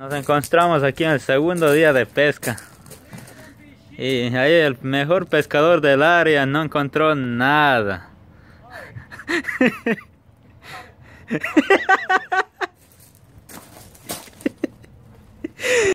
Nos encontramos aquí en el segundo día de pesca. Y ahí el mejor pescador del área no encontró nada.